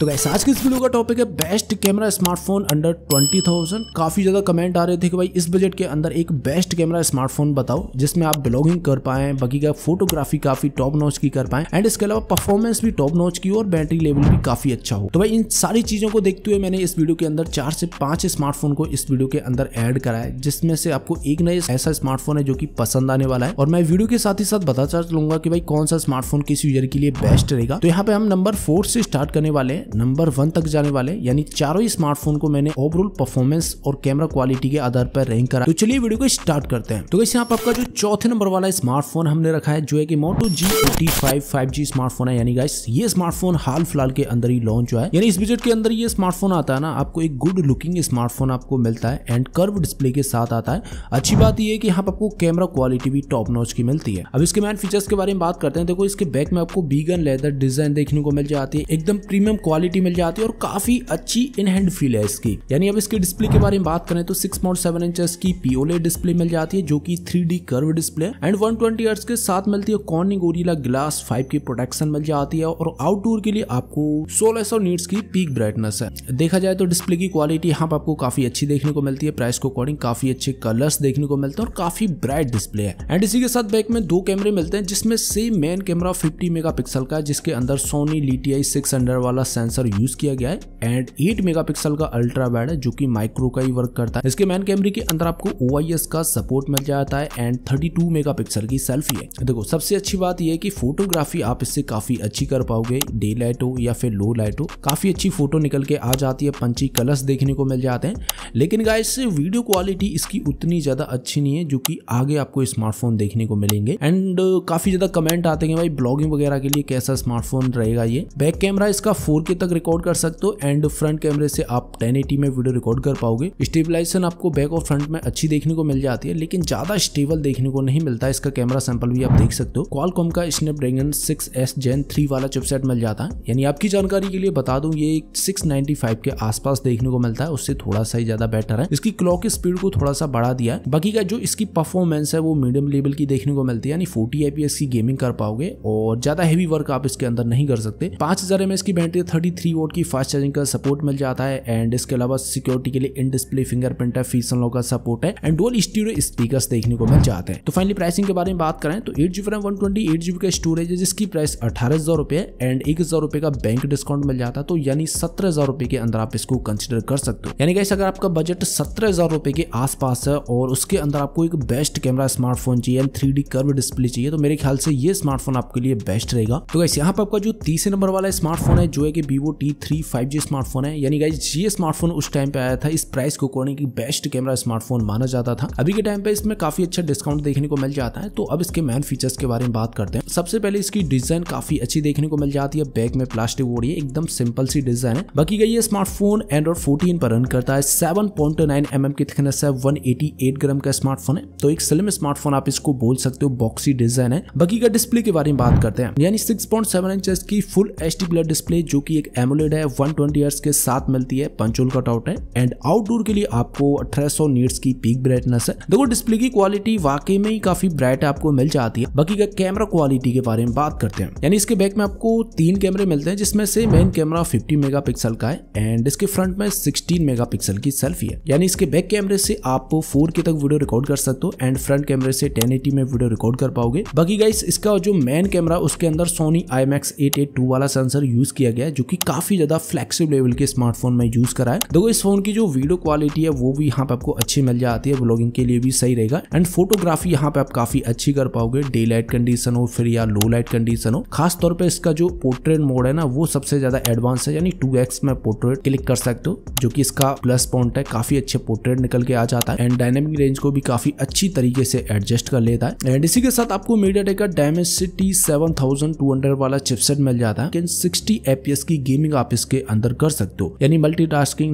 तो वैसे आज के इस वीडियो का टॉपिक है best camera smartphone under twenty thousand काफी ज्यादा कमेंट आ रहे थे कि भाई इस बजट के अंदर एक बेस्ट कैमरा स्मार्टफोन बताओ जिसमें आप ब्लॉगिंग कर पाए बाकी का फोटोग्राफी काफी टॉप नॉच की कर पाए एंड इसके अलावा परफॉर्मेंस भी टॉप नॉच की और बैटरी लेवल भी काफी अच्छा हो तो भाई इन सारी चीजों को देखते हुए मैंने इस वीडियो के अंदर चार से पांच स्मार्टफोन को इस वीडियो के अंदर एड करा है जिसमें से आपको एक नए ऐसा स्मार्टफोन है जो की पसंद आने वाला है और मैं वीडियो के साथ ही साथ बता चाह लूंगा की भाई कौन सा स्मार्टफोन किस यूजर के लिए बेस्ट रहेगा तो यहाँ पे हम नंबर फोर से स्टार्ट करने वाले हैं नंबर वन तक जाने वाले यानी चारों ही स्मार्टफोन को मैंने ओवरऑल परफॉर्मेंस और कैमरा क्वालिटी के आधार पर रैंक करा तो चलिए वीडियो को स्टार्ट करते हैं तो यहाँ पर आपका जो चौथे नंबर वाला स्मार्टफोन हमने रखा है जो है की Moto G eighty five five G smartphone है यानी ये स्मार्टफोन हाल फिलहाल के अंदर ही लॉन्च हुआ है यानी इस बजट के अंदर ये स्मार्टफोन आता है ना आपको एक गुड लुकिंग स्मार्टफोन आपको मिलता है एंड कर्व डिस्प्ले के साथ आता है अच्छी बात यह है कि यहाँ पर आपको कैमरा क्वालिटी भी टॉप नॉच की मिलती है अब इसके मैन फीचर्स के बारे में बात करते हैं देखो इसके बैक में आपको बीगन लेदर डिजाइन देखने को मिल जाती है एकदम प्रीमियम क्वालिटी क्वालिटी मिल जाती है और काफ़ी अच्छी इन हैंड फील है इसकी यानी अब इसके डिस्प्ले के बारे में बात करें तो सिक्स पॉइंट सेवन इंचज की पीओले डिस्प्ले e मिल जाती है जो की three D curve display and one twenty के साथ मिलती है कॉर्निंग ओरिला ग्लास फाइव की प्रोटेक्शन मिल जाती है और आउटडोर के लिए आपको सोलह सौ नीट्स की पीक ब्राइटनेस है देखा जाए तो डिस्प्ले की क्वालिटी यहाँ पर आपको काफी अच्छी देखने को मिलती है प्राइस को अकॉर्डिंग काफी अच्छे कलर्स देखने को मिलते हैं और काफी ब्राइट डिस्प्ले है एंड इसी के साथ बैक में दो कैमरे मिलते हैं जिसमें से मेन कैमरा 50 मेगापिक्सल का जिसके अंदर सोनी सिक्स टी वाला सेंसर सेंसर यूज किया गया है एंड 8 मेगापिक्सल का अल्ट्रा वाइड है जो कि माइक्रो का ही वर्क करता है इसके मैन कैमरे के अंदर आपको ओ का सपोर्ट मिल जाता है एंड 32 मेगापिक्सल की सेल्फी है देखो सबसे अच्छी बात यह है कि फोटोग्राफी आप इससे काफी अच्छी कर पाओगे डे लाइट हो या फिर लो लाइट हो काफी अच्छी फोटो निकल के आ जाती है पंची कलर्स देखने को मिल जाते हैं लेकिन गाइस वीडियो क्वालिटी इसकी उतनी ज्यादा अच्छी नहीं है जो कि आगे आपको स्मार्टफोन देखने को मिलेंगे एंड काफी ज्यादा कमेंट आते हैं भाई ब्लॉगिंग वगैरह के लिए कैसा स्मार्टफोन रहेगा ये बैक कैमरा इसका फोर के तक रिकॉर्ड कर सकते हो एंड फ्रंट कैमरे से आप 1080 में वीडियो रिकॉर्ड कर पाओगे स्टेबलाइजेशन आपको बैक और फ्रंट में अच्छी देखने को मिल जाती है लेकिन ज्यादा स्टेबल देखने को नहीं मिलता इसका कैमरा सैंपल भी आप देख सकते हो क्वालकॉम का स्नैपड्रैगन एस जेन थ्री वाला चिपसेट मिल जाता है यानी आपकी जानकारी के लिए बता दू ये सिक्स के आसपास देखने को मिलता है उससे थोड़ा सा ही ज्यादा बेटर है इसकी क्लॉक स्पीड को थोड़ा सा बढ़ा दिया है बाकी का जो इसकी परफॉर्मेंस है वो मीडियम लेवल की देखने को मिलती है यानी फोर्टी एपीएस की गेमिंग कर पाओगे और ज्यादा हैवी वर्क आप इसके अंदर नहीं कर सकते पांच हजार एमएस की बैटरी थर्टी थर्टी वोट की फास्ट चार्जिंग का सपोर्ट मिल जाता है एंड इसके अलावा सिक्योरिटी के लिए इन डिस्प्ले फिंगरप्रिंट है फीस का सपोर्ट है एंड डोल स्टीरियो स्पीकर देखने को मिल जाते हैं तो फाइनली प्राइसिंग के बारे में बात करें तो eight GB RAM one twenty eight GB का स्टोरेज है जिसकी प्राइस अठारह हजार रुपए एंड एक हजार रुपए का बैंक डिस्काउंट मिल जाता है तो यानी सत्रह हजार रुपए के अंदर आप इसको कंसिडर कर सकते हो यानी कैसे अगर आपका बजट सत्रह हजार रुपए के आसपास है और उसके अंदर आपको एक बेस्ट कैमरा स्मार्टफोन चाहिए and three D curve display चाहिए तो मेरे ख्याल से ये स्मार्टफोन आपके लिए बेस्ट रहेगा तो कैसे यहाँ पर आपका जो तीसरे नंबर वाला स्मार्टफोन है जो है कि Vivo T three five G smartphone है यानी गाइज ये स्मार्टफोन उस टाइम पे आया था इस प्राइस को कोने की बेस्ट कैमरा स्मार्टफोन माना जाता था अभी के टाइम पे इसमें काफी अच्छा डिस्काउंट देखने को मिल जाता है तो अब इसके मेन फीचर्स के बारे में बात करते हैं सबसे पहले इसकी डिजाइन काफी अच्छी देखने को मिल जाती है बैक में प्लास्टिक ओढ़ी एकदम सिंपल सी डिजाइन है बाकी गई ये स्मार्टफोन एंड्रॉइड फोर्टीन पर रन करता है seven point nine M M की थिकनेस है वन एटी एट ग्राम का स्मार्टफोन है तो एक स्लिम स्मार्टफोन आप इसको बोल सकते हो बॉक्सी डिजाइन है बाकी का डिस्प्ले के बारे में बात करते हैं यानी सिक्स पॉइंट सेवन इंच की फुल एच डी डिस्प्ले जो की एक एक एमोलेड है 120 ट्वेंटी के साथ मिलती है पंचोल कट आउट है एंड आउटडोर के लिए आपको अठारह सौ की पीक ब्राइटनेस है देखो डिस्प्ले की क्वालिटी वाकई में ही काफी ब्राइट आपको मिल जाती है बाकी का कैमरा क्वालिटी के बारे में बात करते हैं यानी इसके बैक में आपको तीन कैमरे मिलते हैं जिसमें से मेन कैमरा फिफ्टी मेगा का है एंड इसके फ्रंट में सिक्सटीन मेगा की सेल्फी है यानी इसके बैक कैमरे से आप 4K तक वीडियो रिकॉर्ड कर सकते हो एंड फ्रंट कैमरे से टेन में वीडियो रिकॉर्ड कर पाओगे बाकी गाइस इसका जो मेन कैमरा उसके अंदर सोनी आई मैक्स वाला सेंसर यूज किया गया है जो कि काफी ज्यादा फ्लैक्सिब लेवल के स्मार्टफोन में यूज करा है देखो इस फोन की जो वीडियो क्वालिटी है वो भी यहाँ पे आपको अच्छी मिल जाती है ब्लॉगिंग के लिए भी सही रहेगा एंड फोटोग्राफी यहाँ पे आप काफी अच्छी कर पाओगे डे लाइट कंडीशन हो फिर या लो लाइट कंडीशन हो खासतौर पर इसका जो पोर्ट्रेट मोड है ना वो सबसे ज्यादा एडवांस है यानी टू में पोर्ट्रेट क्लिक कर सकते हो जो कि इसका प्लस पॉइंट है काफी अच्छे पोर्ट्रेट निकल के आ जाता है एंड डायनेमिक रेंज को भी काफी अच्छी तरीके से एडजस्ट कर लेता है एंड इसी के साथ आपको मीडिया टेक का डायमेसिटी सेवन वाला चिपसेट मिल जाता है सिक्सटी एपीएस की भी गेमिंग आप इसके अंदर कर सकते हो यानी मल्टी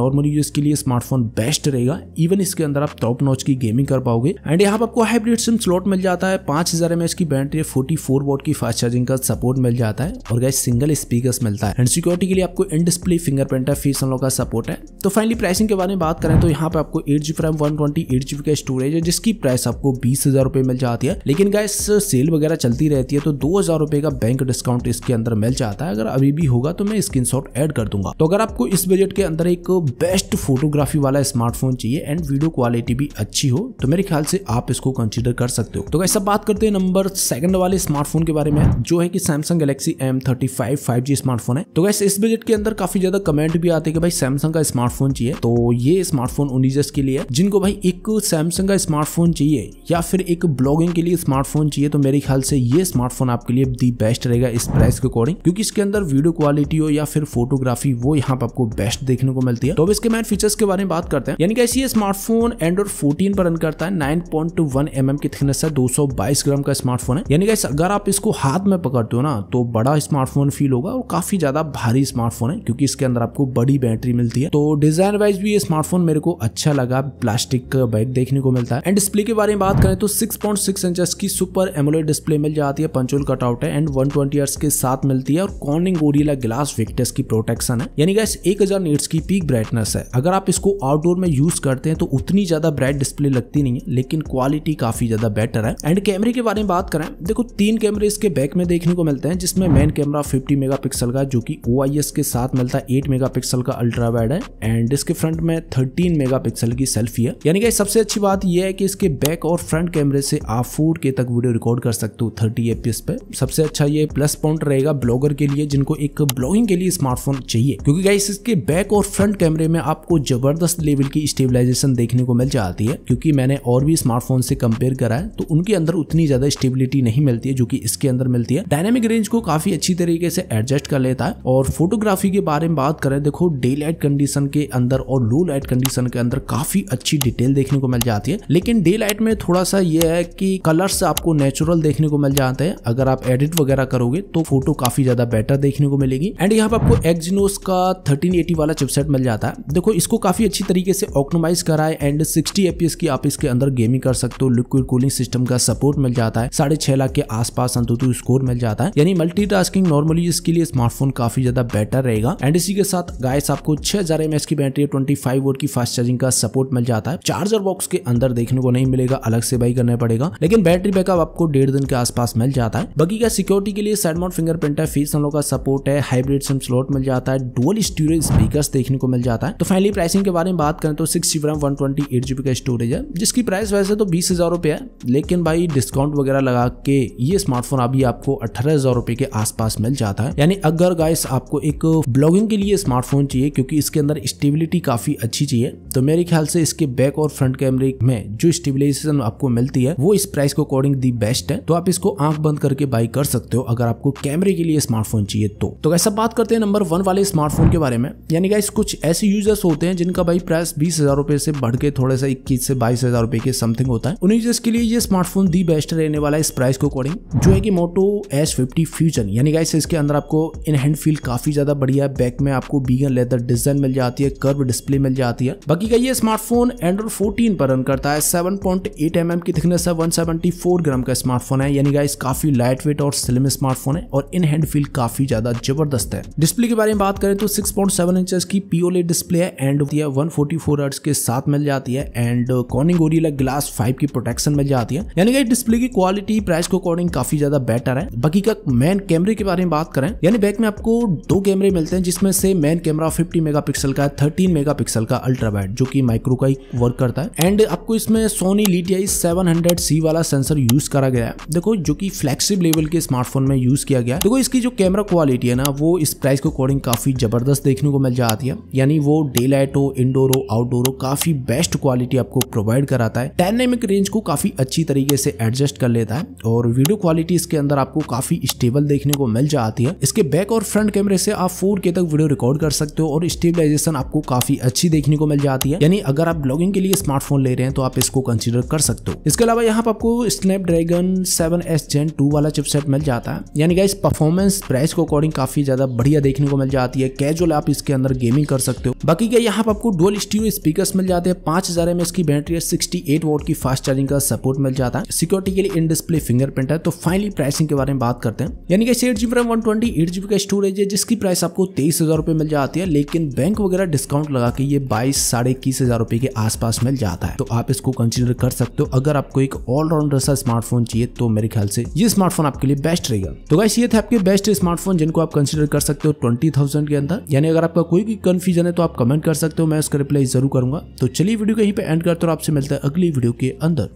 नॉर्मली यूज के लिए स्मार्टफोन बेस्ट रहेगा इवन इसके अंदर आप टॉप नॉच की गेमिंग कर पाओगे एंड यहाँ आपको हाइब्रिड सिम स्लॉट मिल जाता है पांच हजार एमएच की बैटरी फोर्टी फोर वोट की फास्ट चार्जिंग का सपोर्ट मिल जाता है और गैस सिंगल स्पीकर मिलता है एंड सिक्योरिटी के लिए आपको इन डिस्प्ले फिंगरप्रिंट है फेस का सपोर्ट है तो फाइनली प्राइसिंग के बारे में बात करें तो यहाँ पे आपको eight G RAM one twenty eight GB का स्टोरेज है जिसकी प्राइस आपको बीस हजार रुपए मिल जाती है लेकिन गैस सेल वगैरह चलती रहती है तो दो हजार रुपए का बैंक डिस्काउंट इसके अंदर मिल जाता है अगर अभी भी होगा तो मैं स्क्रीनशॉट ऐड कर दूंगा तो अगर आपको इस बजट के अंदर एक बेस्ट फोटोग्राफी वाला स्मार्टफोन चाहिए एंड वीडियो क्वालिटी भी अच्छी हो तो मेरे ख्याल से आप इसको कंसिडर कर सकते हो तो कैसे बात करते हैं नंबर सेकंड वाले स्मार्टफोन के बारे में जो है कि Samsung Galaxy M thirty five five G smartphone है तो कैसे इस बजट के अंदर काफी ज्यादा कमेंट भी आते कि भाई सैमसंग का स्मार्टफोन चाहिए तो ये स्मार्टफोन उन यूजर्स के लिए जिनको भाई एक सैमसंग का स्मार्टफोन चाहिए या फिर एक ब्लॉगिंग के लिए स्मार्टफोन चाहिए तो मेरे ख्याल से ये स्मार्टफोन आपके लिए दी बेस्ट रहेगा इस प्राइस के अकॉर्डिंग क्योंकि इसके अंदर वीडियो क्वालिटी हो या फिर फोटोग्राफी वो यहाँ पर आपको बेस्ट देखने को मिलती है तो अब इसके मैन फीचर्स के बारे में बात करते हैं यानी कि ऐसी स्मार्टफोन एंड्रॉइड फोर्टीन पर रन करता है nine point two one M M की थिकनेस है दो सौ बाईस ग्राम का स्मार्टफोन है यानी कि अगर आप इसको हाथ में पकड़ते हो ना तो बड़ा स्मार्टफोन फील होगा और काफी ज्यादा भारी स्मार्टफोन है क्योंकि इसके अंदर आपको बड़ी बैटरी मिलती है तो डिजाइन वाइज भी ये स्मार्टफोन मेरे को अच्छा लगा प्लास्टिक का बैग देखने को मिलता है एंड डिस्प्ले के बारे में बात करें तो सिक्स पॉइंट सिक्स इंचेस की सुपर एमोलेड डिस्प्ले मिल जाती है पंचोल कटआउट है एंड वन ट्वेंटी के साथ मिलती है और कॉर्निंग गोरिला ग्लास विक्टस की प्रोटेक्शन है यानी गैस एक हजार नीट्स की पीक ब्राइटनेस है अगर आप इसको आउटडोर में यूज करते हैं तो उतनी ज्यादा ब्राइट डिस्प्ले लगती नहीं है लेकिन क्वालिटी काफी ज्यादा बेटर है एंड कैमरे के बारे में बात करें देखो तीन कैमरे इसके बैक में देखने को मिलते हैं जिसमें मेन कैमरा फिफ्टी मेगा का जो की ओ के साथ मिलता है एट मेगा का अल्ट्रा वाइड है एंड इसके फ्रंट में थर्टीन मेगा की सेल्फी है यानी गैस सबसे अच्छी बात यह है कि इसके बैक और फ्रंट कैमरे से आप फोर के तक वीडियो रिकॉर्ड कर सकते हो थर्टी एपीएस पे सबसे अच्छा ये प्लस पॉइंट रहेगा ब्लॉगर के लिए जिनको एक ब्लॉगिंग के लिए स्मार्टफोन चाहिए क्योंकि गाइस इसके बैक और फ्रंट कैमरे में आपको जबरदस्त लेवल की स्टेबिलाईजेशन देखने को मिल जाती है क्योंकि मैंने और भी स्मार्टफोन से कंपेयर करा है तो उनके अंदर उतनी ज्यादा स्टेबिलिटी नहीं मिलती है जो की इसके अंदर मिलती है डायनेमिक रेंज को काफी अच्छी तरीके से एडजस्ट कर लेता है और फोटोग्राफी के बारे में बात करें देखो डे लाइट कंडीशन के अंदर और लो लाइट कंडीशन के अंदर काफी अच्छी डिटेल देखने को मिल जाती है लेकिन डे लाइट में थोड़ा सा यह है कि कलर्स आपको नेचुरल देखने को मिल जाते हैं अगर आप एडिट वगैरह करोगे तो फोटो काफी ज्यादा बेटर देखने को मिलेगी एंड यहाँ यहाँ पर आपको एक्जिनोस का 1380 वाला चिपसेट मिल जाता है देखो इसको काफ़ी अच्छी तरीके से ऑक्टोमाइज करा है एंड 60 एपीएस की आप इसके अंदर गेमिंग कर सकते हो लिक्विड कूलिंग सिस्टम का सपोर्ट मिल जाता है साढ़े छह लाख के आसपास अंतुतु स्कोर मिल जाता है यानी मल्टी नॉर्मली इसके लिए स्मार्टफोन काफी ज्यादा बेटर रहेगा एंड इसी के साथ गाइस आपको छह हजार की बैटरी ट्वेंटी फाइव की फास्ट चार्जिंग का सपोर्ट मिल जाता है चार्जर बॉक्स के अंदर देखने को नहीं मिलेगा अलग से बाई करना पड़ेगा लेकिन बैटरी बैकअप आपको डेढ़ दिन के आसपास मिल जाता है बाकी क्या सिक्योरिटी के लिए साइड फिंगरप्रिंट है फेस का सपोर्ट है हाइब्रिड सिस्टम स्लॉट मिल जाता है डुअल स्टोरेज स्पीकर देखने को मिल जाता है तो फाइनली प्राइसिंग के बारे में बात करें तो six GB RAM one twenty eight GB का स्टोरेज है जिसकी प्राइस वैसे तो बीस हजार रुपए है लेकिन भाई डिस्काउंट वगैरह लगा के ये स्मार्टफोन अभी आपको अठारह हजार रुपए के आसपास मिल जाता है यानी अगर गाइस आपको एक ब्लॉगिंग के लिए स्मार्टफोन चाहिए क्योंकि इसके अंदर स्टेबिलिटी काफी अच्छी चाहिए तो मेरे ख्याल से इसके बैक और फ्रंट कैमरे में जो स्टेबिलाईजेशन आपको मिलती है वो इस प्राइस के अकॉर्डिंग दी बेस्ट है तो आप इसको आंख बंद करके बाई कर सकते हो अगर आपको कैमरे के लिए स्मार्टफोन चाहिए तो, तो कैसा बात कर करते हैं नंबर वन वाले स्मार्टफोन के बारे में यानी गाइस कुछ ऐसे यूजर्स होते हैं जिनका भाई प्राइस बीस हजार रुपए से बढ़ के थोड़ा सा इक्कीस से बाईस हजार रुपए के समथिंग होता है उन यूजर्स के लिए ये स्मार्टफोन दी बेस्ट रहने वाला है इस प्राइस के अकॉर्डिंग जो है कि मोटो एस फिफ्टी फ्यूजन यानी गाइस इसके अंदर आपको इन हैंड फील काफी ज्यादा बढ़िया है बैक में आपको बीगन लेदर डिजाइन मिल जाती है कर्व डिस्प्ले मिल जाती है बाकी का ये स्मार्टफोन एंड्रॉइड फोर्टीन पर रन करता है seven point eight M M की थिकनेस है वन सेवेंटी फोर ग्राम का स्मार्टफोन है यानी गाइस काफी लाइट वेट और स्लिम स्मार्टफोन है और इन हैंड फील काफी ज्यादा जबरदस्त है डिस्प्ले के बारे में बात करें तो 6.7 पॉइंट इंचेस की पीओले डिस्प्ले e है एंड वन फोर्टी फोर के साथ मिल जाती है and Corning Gorilla glass five की प्रोटेक्शन मिल जाती है यानी कि डिस्प्ले की क्वालिटी प्राइस के अकॉर्डिंग काफी ज्यादा बेटर है बाकी का मेन कैमरे के बारे में बात करें यानी बैक में आपको दो कैमरे मिलते हैं जिसमें से मेन कैमरा मेगा पिक्सल का है मेगा पिक्सल का अल्ट्रा बैट जो की माइक्रो का ही वर्क करता है एंड आपको इसमें सोनी लीटीआई हंड्रेड सी वाला सेंसर यूज करा गया है देखो जो की फ्लैगशिप लेवल के स्मार्टफोन में यूज किया गया देखो इसकी जो कैमरा क्वालिटी है ना वो इस प्राइस को अकॉर्डिंग काफ़ी ज़बरदस्त देखने को मिल जाती है यानी वो डे लाइट हो इंडोर हो आउटडोर हो काफ़ी बेस्ट क्वालिटी आपको प्रोवाइड कराता है डायनेमिक रेंज को काफ़ी अच्छी तरीके से एडजस्ट कर लेता है और वीडियो क्वालिटी इसके अंदर आपको काफ़ी स्टेबल देखने को मिल जाती है इसके बैक और फ्रंट कैमरे से आप फोर तक वीडियो रिकॉर्ड कर सकते हो और स्टेबलाइजेशन आपको काफ़ी अच्छी देखने को मिल जाती है यानी अगर आप ब्लॉगिंग के लिए स्मार्टफोन ले रहे हैं तो आप इसको कंसिडर कर सकते हो इसके अलावा यहाँ पर आपको Snapdragon seven S Gen two वाला चिपसेट मिल जाता है यानी गाइस परफॉर्मेंस प्राइस को अकॉर्डिंग काफ़ी ज़्यादा बढ़िया देखने को मिल जाती है कैजुअल आप इसके अंदर गेमिंग कर सकते हो बाकी क्या यहाँ पर आपको डोल स्टीरियो स्पीकर मिल जाते हैं पांच हजार एम की बैटरी है सिक्सटी एट वोट की फास्ट चार्जिंग का सपोर्ट मिल जाता है सिक्योरिटी के लिए इन डिस्प्ले फिंगरप्रिंट है तो फाइनली प्राइसिंग के बारे में बात करते हैं यानी कि eight GB RAM one twenty eight GB का स्टोरेज है जिसकी प्राइस आपको तेईस हजार रुपए मिल जाती है लेकिन बैंक वगैरह डिस्काउंट लगा के ये बाईस साढ़े इक्कीस हजार रुपए के आसपास मिल जाता है तो आप इसको कंसिडर कर सकते हो अगर आपको एक ऑलराउंडर सा स्मार्टफोन चाहिए तो मेरे ख्याल से ये स्मार्टफोन आपके लिए बेस्ट रहेगा तो गाइस ये थे आपके बेस्ट स्मार्टफोन जिनको आप कंसिडर कर सकते सकते हो ट्वेंटी थाउजेंड के अंदर यानी अगर आपका कोई भी कंफ्यूजन है तो आप कमेंट कर सकते हो मैं उसका रिप्लाई जरूर करूंगा तो चलिए वीडियो को यहीं पे एंड करता हूँ आपसे मिलता है अगली वीडियो के अंदर